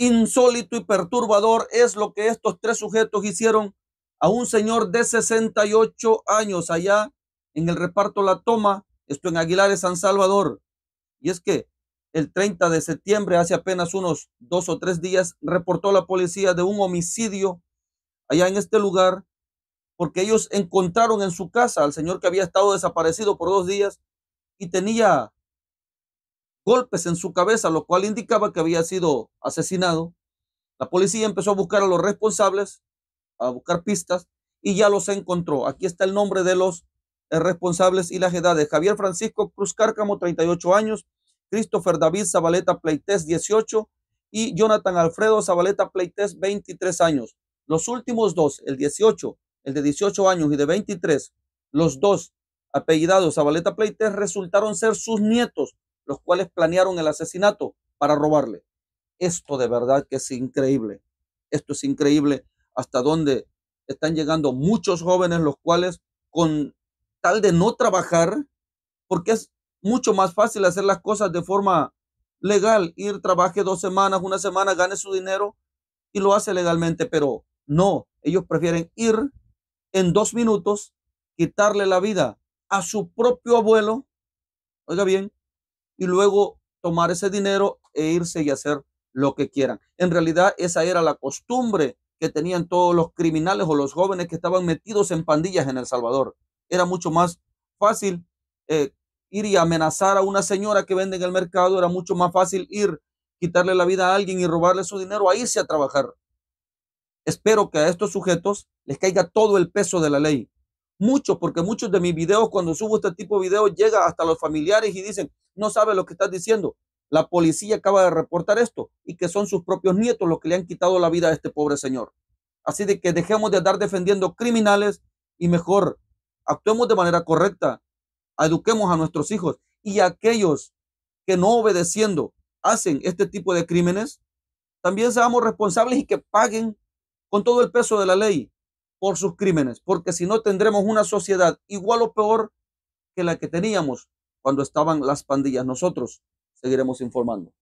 Insólito y perturbador es lo que estos tres sujetos hicieron a un señor de 68 años allá en el reparto La Toma, esto en Aguilares, San Salvador. Y es que el 30 de septiembre, hace apenas unos dos o tres días, reportó la policía de un homicidio allá en este lugar, porque ellos encontraron en su casa al señor que había estado desaparecido por dos días y tenía golpes en su cabeza, lo cual indicaba que había sido asesinado. La policía empezó a buscar a los responsables, a buscar pistas, y ya los encontró. Aquí está el nombre de los eh, responsables y las edades. Javier Francisco Cruz Cárcamo, 38 años, Christopher David Zabaleta Pleites, 18, y Jonathan Alfredo Zabaleta Pleites, 23 años. Los últimos dos, el 18, el de 18 años y de 23, los dos apellidados Zabaleta Pleites resultaron ser sus nietos, los cuales planearon el asesinato para robarle. Esto de verdad que es increíble. Esto es increíble hasta dónde están llegando muchos jóvenes los cuales con tal de no trabajar, porque es mucho más fácil hacer las cosas de forma legal, ir, trabaje dos semanas, una semana, gane su dinero y lo hace legalmente, pero no, ellos prefieren ir en dos minutos, quitarle la vida a su propio abuelo, oiga bien, y luego tomar ese dinero e irse y hacer lo que quieran. En realidad esa era la costumbre que tenían todos los criminales o los jóvenes que estaban metidos en pandillas en El Salvador. Era mucho más fácil eh, ir y amenazar a una señora que vende en el mercado, era mucho más fácil ir, quitarle la vida a alguien y robarle su dinero a irse a trabajar. Espero que a estos sujetos les caiga todo el peso de la ley Muchos, porque muchos de mis videos, cuando subo este tipo de videos, llega hasta los familiares y dicen, no sabe lo que estás diciendo. La policía acaba de reportar esto y que son sus propios nietos los que le han quitado la vida a este pobre señor. Así de que dejemos de andar defendiendo criminales y mejor actuemos de manera correcta, eduquemos a nuestros hijos y aquellos que no obedeciendo hacen este tipo de crímenes, también seamos responsables y que paguen con todo el peso de la ley por sus crímenes, porque si no tendremos una sociedad igual o peor que la que teníamos cuando estaban las pandillas. Nosotros seguiremos informando.